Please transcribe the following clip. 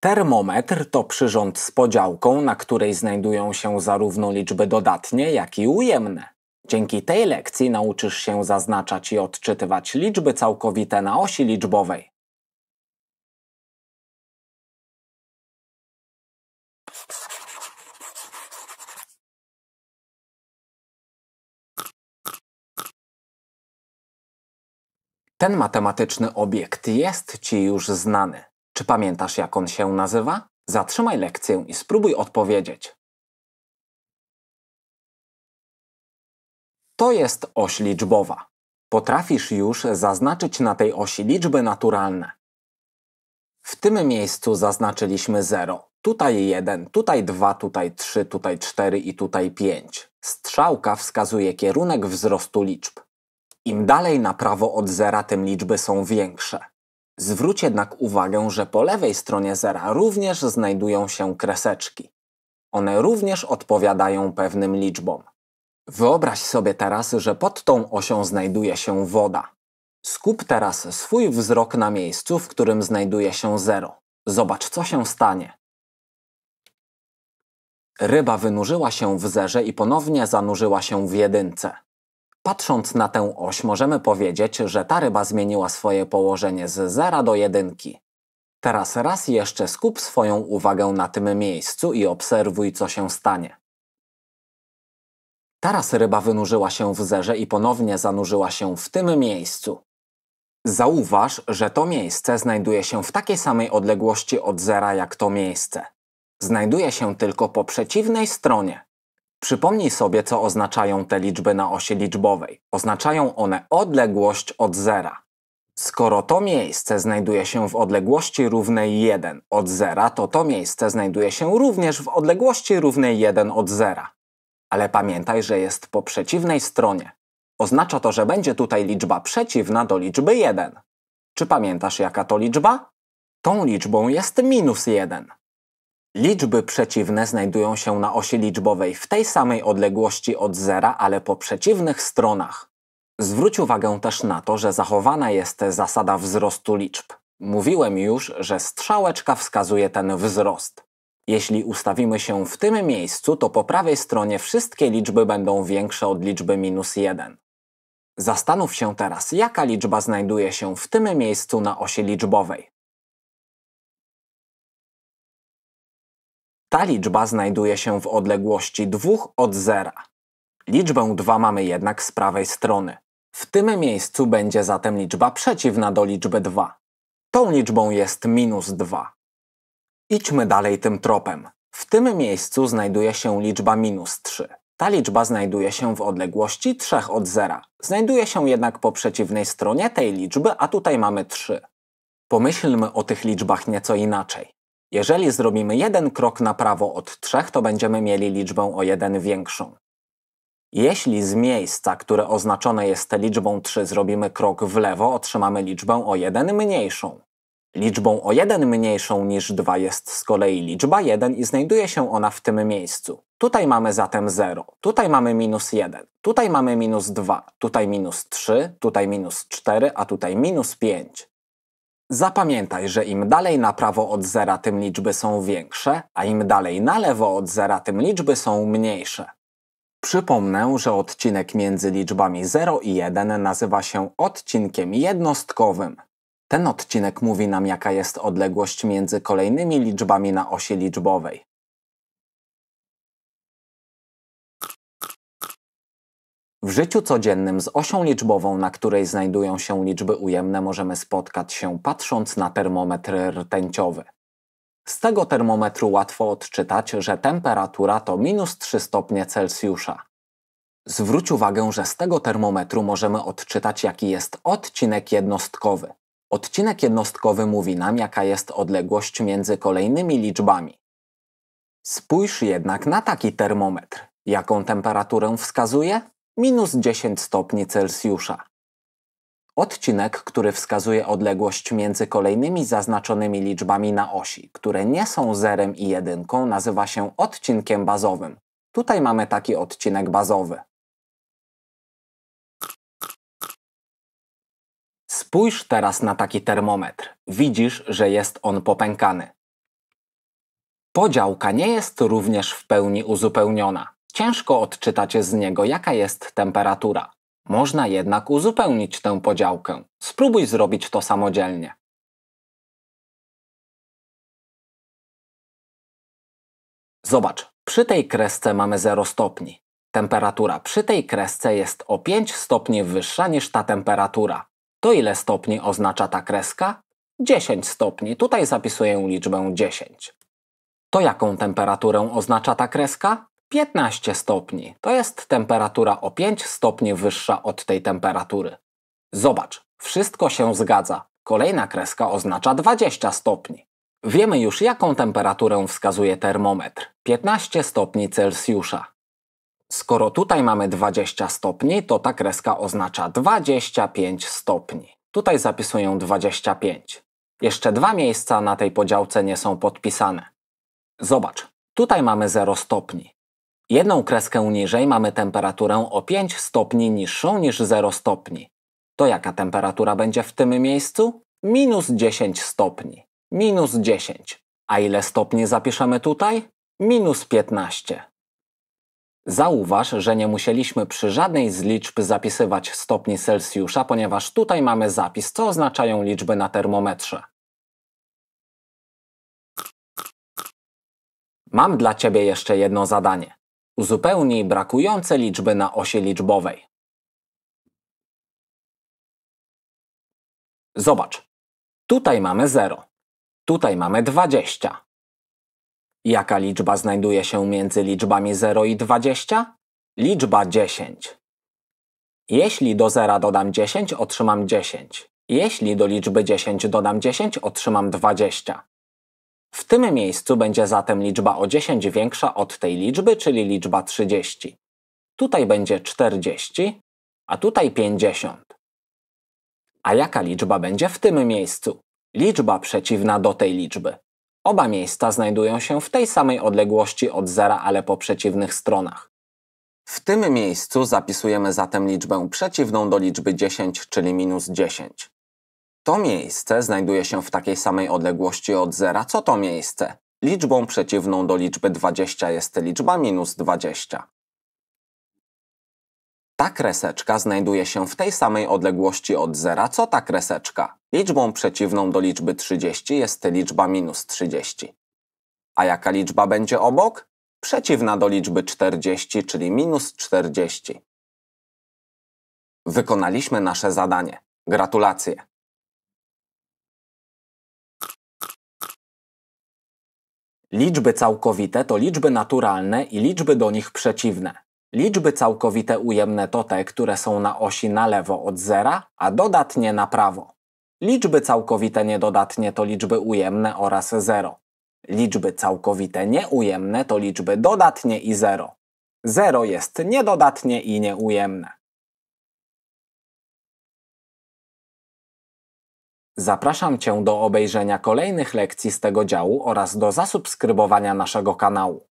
Termometr to przyrząd z podziałką, na której znajdują się zarówno liczby dodatnie, jak i ujemne. Dzięki tej lekcji nauczysz się zaznaczać i odczytywać liczby całkowite na osi liczbowej. Ten matematyczny obiekt jest Ci już znany. Czy pamiętasz, jak on się nazywa? Zatrzymaj lekcję i spróbuj odpowiedzieć. To jest oś liczbowa. Potrafisz już zaznaczyć na tej osi liczby naturalne. W tym miejscu zaznaczyliśmy 0. Tutaj 1, tutaj 2, tutaj 3, tutaj 4 i tutaj 5. Strzałka wskazuje kierunek wzrostu liczb. Im dalej na prawo od zera, tym liczby są większe. Zwróć jednak uwagę, że po lewej stronie zera również znajdują się kreseczki. One również odpowiadają pewnym liczbom. Wyobraź sobie teraz, że pod tą osią znajduje się woda. Skup teraz swój wzrok na miejscu, w którym znajduje się zero. Zobacz, co się stanie. Ryba wynurzyła się w zerze i ponownie zanurzyła się w jedynce. Patrząc na tę oś, możemy powiedzieć, że ta ryba zmieniła swoje położenie z zera do jedynki. Teraz raz jeszcze skup swoją uwagę na tym miejscu i obserwuj, co się stanie. Teraz ryba wynurzyła się w zerze i ponownie zanurzyła się w tym miejscu. Zauważ, że to miejsce znajduje się w takiej samej odległości od zera jak to miejsce. Znajduje się tylko po przeciwnej stronie. Przypomnij sobie, co oznaczają te liczby na osi liczbowej. Oznaczają one odległość od zera. Skoro to miejsce znajduje się w odległości równej 1 od zera, to to miejsce znajduje się również w odległości równej 1 od zera. Ale pamiętaj, że jest po przeciwnej stronie. Oznacza to, że będzie tutaj liczba przeciwna do liczby 1. Czy pamiętasz jaka to liczba? Tą liczbą jest minus 1. Liczby przeciwne znajdują się na osi liczbowej w tej samej odległości od zera, ale po przeciwnych stronach. Zwróć uwagę też na to, że zachowana jest zasada wzrostu liczb. Mówiłem już, że strzałeczka wskazuje ten wzrost. Jeśli ustawimy się w tym miejscu, to po prawej stronie wszystkie liczby będą większe od liczby minus 1. Zastanów się teraz, jaka liczba znajduje się w tym miejscu na osi liczbowej. Ta liczba znajduje się w odległości 2 od zera. Liczbę 2 mamy jednak z prawej strony. W tym miejscu będzie zatem liczba przeciwna do liczby 2. Tą liczbą jest minus 2. Idźmy dalej tym tropem. W tym miejscu znajduje się liczba minus 3. Ta liczba znajduje się w odległości 3 od zera. Znajduje się jednak po przeciwnej stronie tej liczby, a tutaj mamy 3. Pomyślmy o tych liczbach nieco inaczej. Jeżeli zrobimy jeden krok na prawo od trzech, to będziemy mieli liczbę o jeden większą. Jeśli z miejsca, które oznaczone jest liczbą 3, zrobimy krok w lewo, otrzymamy liczbę o 1 mniejszą. Liczbą o 1 mniejszą niż 2 jest z kolei liczba 1 i znajduje się ona w tym miejscu. Tutaj mamy zatem 0, tutaj mamy minus 1, tutaj mamy minus 2, tutaj minus 3, tutaj minus 4, a tutaj minus 5. Zapamiętaj, że im dalej na prawo od zera, tym liczby są większe, a im dalej na lewo od zera, tym liczby są mniejsze. Przypomnę, że odcinek między liczbami 0 i 1 nazywa się odcinkiem jednostkowym. Ten odcinek mówi nam, jaka jest odległość między kolejnymi liczbami na osi liczbowej. W życiu codziennym z osią liczbową, na której znajdują się liczby ujemne, możemy spotkać się patrząc na termometr rtęciowy. Z tego termometru łatwo odczytać, że temperatura to minus 3 stopnie Celsjusza. Zwróć uwagę, że z tego termometru możemy odczytać, jaki jest odcinek jednostkowy. Odcinek jednostkowy mówi nam, jaka jest odległość między kolejnymi liczbami. Spójrz jednak na taki termometr. Jaką temperaturę wskazuje? minus 10 stopni Celsjusza. Odcinek, który wskazuje odległość między kolejnymi zaznaczonymi liczbami na osi, które nie są zerem i jedynką, nazywa się odcinkiem bazowym. Tutaj mamy taki odcinek bazowy. Spójrz teraz na taki termometr. Widzisz, że jest on popękany. Podziałka nie jest również w pełni uzupełniona ciężko odczytać z niego, jaka jest temperatura. Można jednak uzupełnić tę podziałkę. Spróbuj zrobić to samodzielnie. Zobacz, przy tej kresce mamy 0 stopni. Temperatura przy tej kresce jest o 5 stopni wyższa niż ta temperatura. To ile stopni oznacza ta kreska? 10 stopni. Tutaj zapisuję liczbę 10. To jaką temperaturę oznacza ta kreska? 15 stopni. To jest temperatura o 5 stopni wyższa od tej temperatury. Zobacz, wszystko się zgadza. Kolejna kreska oznacza 20 stopni. Wiemy już, jaką temperaturę wskazuje termometr 15 stopni Celsjusza. Skoro tutaj mamy 20 stopni, to ta kreska oznacza 25 stopni. Tutaj zapisuję 25. Jeszcze dwa miejsca na tej podziałce nie są podpisane. Zobacz, tutaj mamy 0 stopni. Jedną kreskę niżej mamy temperaturę o 5 stopni niższą niż 0 stopni. To jaka temperatura będzie w tym miejscu? Minus 10 stopni. Minus 10. A ile stopni zapiszemy tutaj? Minus 15. Zauważ, że nie musieliśmy przy żadnej z liczb zapisywać stopni Celsjusza, ponieważ tutaj mamy zapis, co oznaczają liczby na termometrze. Mam dla Ciebie jeszcze jedno zadanie. Uzupełnij brakujące liczby na osie liczbowej. Zobacz. Tutaj mamy 0. Tutaj mamy 20. Jaka liczba znajduje się między liczbami 0 i 20? Liczba 10. Jeśli do 0 dodam 10, otrzymam 10. Jeśli do liczby 10 dodam 10, otrzymam 20. W tym miejscu będzie zatem liczba o 10 większa od tej liczby, czyli liczba 30. Tutaj będzie 40, a tutaj 50. A jaka liczba będzie w tym miejscu? Liczba przeciwna do tej liczby. Oba miejsca znajdują się w tej samej odległości od zera, ale po przeciwnych stronach. W tym miejscu zapisujemy zatem liczbę przeciwną do liczby 10, czyli minus 10. To miejsce znajduje się w takiej samej odległości od zera co to miejsce. Liczbą przeciwną do liczby 20 jest liczba minus 20. Ta kreseczka znajduje się w tej samej odległości od zera co ta kreseczka. Liczbą przeciwną do liczby 30 jest liczba minus 30. A jaka liczba będzie obok? Przeciwna do liczby 40, czyli minus 40. Wykonaliśmy nasze zadanie. Gratulacje! Liczby całkowite to liczby naturalne i liczby do nich przeciwne. Liczby całkowite ujemne to te, które są na osi na lewo od zera, a dodatnie na prawo. Liczby całkowite niedodatnie to liczby ujemne oraz 0. Liczby całkowite nieujemne to liczby dodatnie i 0. 0 jest niedodatnie i nieujemne. Zapraszam Cię do obejrzenia kolejnych lekcji z tego działu oraz do zasubskrybowania naszego kanału.